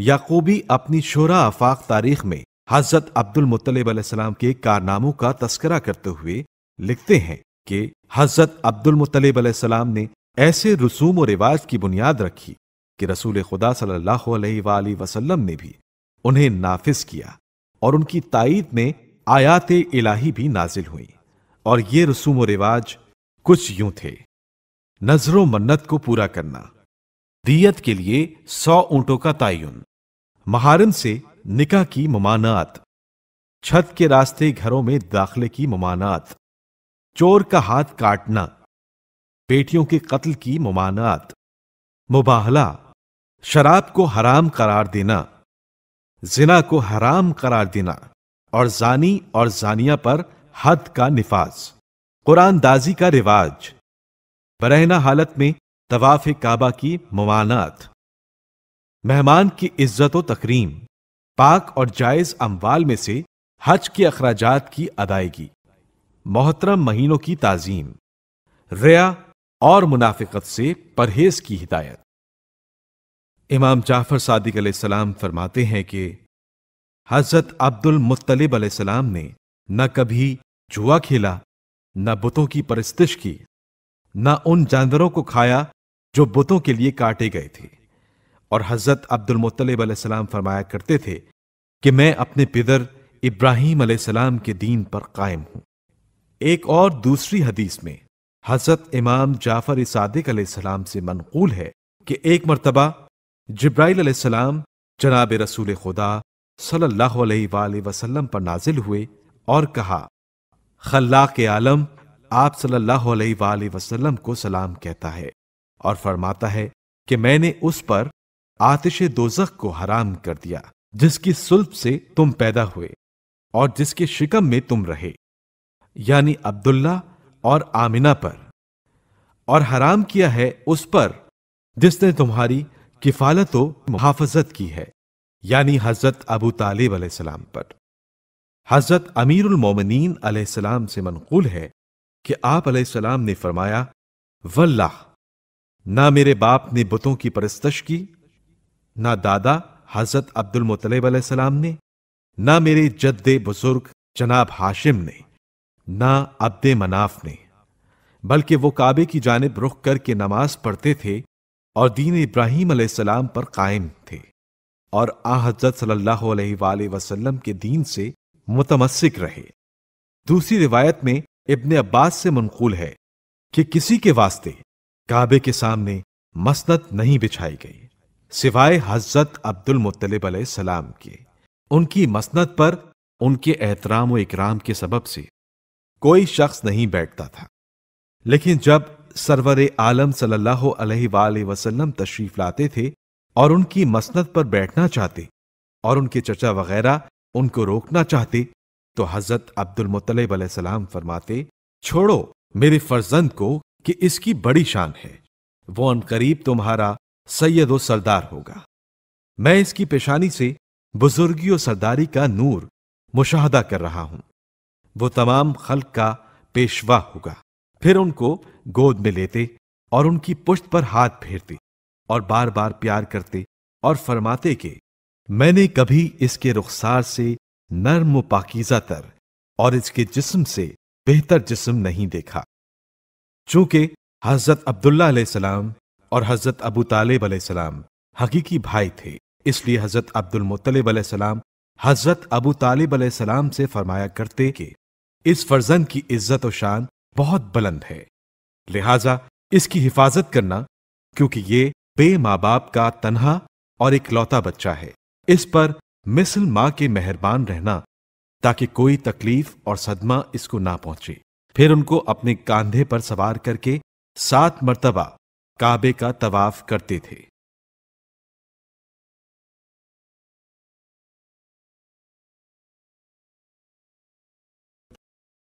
याकूबी अपनी शोरा आफाक तारीख में हजरत अब्दुल मुतलब के कारनामों का तस्करा करते हुए लिखते हैं कि हजरत अब्दुल मुतलब सलाम ने ऐसे रसूम और रिवाज की बुनियाद रखी कि रसूल खुदा सल्ला वसलम ने भी उन्हें नाफिज किया और उनकी तइद में आयात इलाही भी नाजिल हुई और ये रसूम व रिवाज कुछ यूं थे नजरों मन्नत को पूरा करना दियत के लिए सौ ऊंटों का तयन महारन से निकाह की ममानात छत के रास्ते घरों में दाखिले की ममानात चोर का हाथ काटना बेटियों के कत्ल की ममानात मुबाहला शराब को हराम करार देना जिना को हराम करार देना और जानी और जानिया पर हद का निफाज कुरानदाजी का रिवाज बरहना हालत में तवाफ काबा की मवानात मेहमान की इज्जत तकरीम पाक और जायज अमवाल में से हज के अखराज की अदायगी मोहतरम महीनों की ताजीम रया और मुनाफिकत से परहेज की हिदायत इमाम जाफर सादिक सलाम फरमाते हैं कि हजरत अब्दुल मुत्तलिब सलाम ने न कभी जुआ खेला न बुतों की परस्तिश की न उन जानवरों को खाया जो बुतों के लिए काटे गए थे और हजरत अब्दुल मुतलब सलाम फरमाया करते थे कि मैं अपने पिदर इब्राहिम सलाम के दीन पर कायम हूं एक और दूसरी हदीस में हजरत इमाम जाफर सादिक सलाम से मनकूल है कि एक मरतबा जब्राइल सलाम जनाब रसूल खुदा सल्ला वसलम पर नाजिल हुए और कहा खल्ला के आलम आप सल्लल्लाहु को सलाम कहता है और फरमाता है कि मैंने उस पर आतिश दोजख को हराम कर दिया जिसकी सुल्प से तुम पैदा हुए और जिसके शिकम में तुम रहे यानी अब्दुल्ला और आमिना पर और हराम किया है उस पर जिसने तुम्हारी किफालत मुहाफजत की है यानी हजरत अबू तालिब सलाम पर हजरत अमीरुल मोमिनीन सलाम से मनकूल है कि आप सलाम ने फरमाया वल्लाह ना मेरे बाप ने बुतों की परस्तश की ना दादा हजरत अब्दुल मुतलब सलाम ने ना मेरे जद्दे बुजुर्ग जनाब हाशिम ने ना अब्दे मनाफ ने बल्कि वो काबे की जानब रुख करके नमाज पढ़ते थे और दीन इब्राहिम सलाम पर कायम थे और आ हजरत सल्लल्लाहु वसलम के दीन से मुतमसिक रहे दूसरी रिवायत में इब्ने अब्बास से मनकूल है कि किसी के वास्ते काबे के सामने मसनत नहीं बिछाई गई सिवाय हजरत अब्दुल मुतलिब सलाम के उनकी मसनत पर उनके एहतराम इकराम के सबब से कोई शख्स नहीं बैठता था लेकिन जब सरवर आलम सल्लल्लाहु अलैहि वसल्लम तशरीफ लाते थे और उनकी मसनत पर बैठना चाहते और उनके चचा वगैरह उनको रोकना चाहते तो हजरत अब्दुल मुतलिब सलाम फरमाते छोड़ो मेरे फर्जंद को कि इसकी बड़ी शान है वो अन करीब तुम्हारा सैयद सरदार होगा मैं इसकी पेशानी से बुजुर्गी और सरदारी का नूर मुशाहदा कर रहा हूं वो तमाम खल्क का पेशवा होगा फिर उनको गोद में लेते और उनकी पुश्त पर हाथ फेरते और बार बार प्यार करते और फरमाते के मैंने कभी इसके रुखसार से नर्म पाकिजा तर और इसके जिस्म से बेहतर जिस्म नहीं देखा चूंकि हजरत अब्दुल्ला सलाम और हजरत अबू तालेब सलाम हकीकी भाई थे इसलिए हजरत अब्दुल मुत्तलिब सलाम हजरत अबू तालिब सलाम से फरमाया करते कि इस फर्जन की इज्जत और शान बहुत बुलंद है लिहाजा इसकी हिफाजत करना क्योंकि ये बे माँ बाप का तनहा और इकलौता बच्चा है इस पर मिसल माँ के मेहरबान रहना ताकि कोई तकलीफ और सदमा इसको ना पहुंचे फिर उनको अपने कांधे पर सवार करके सात मर्तबा काबे का तवाफ करते थे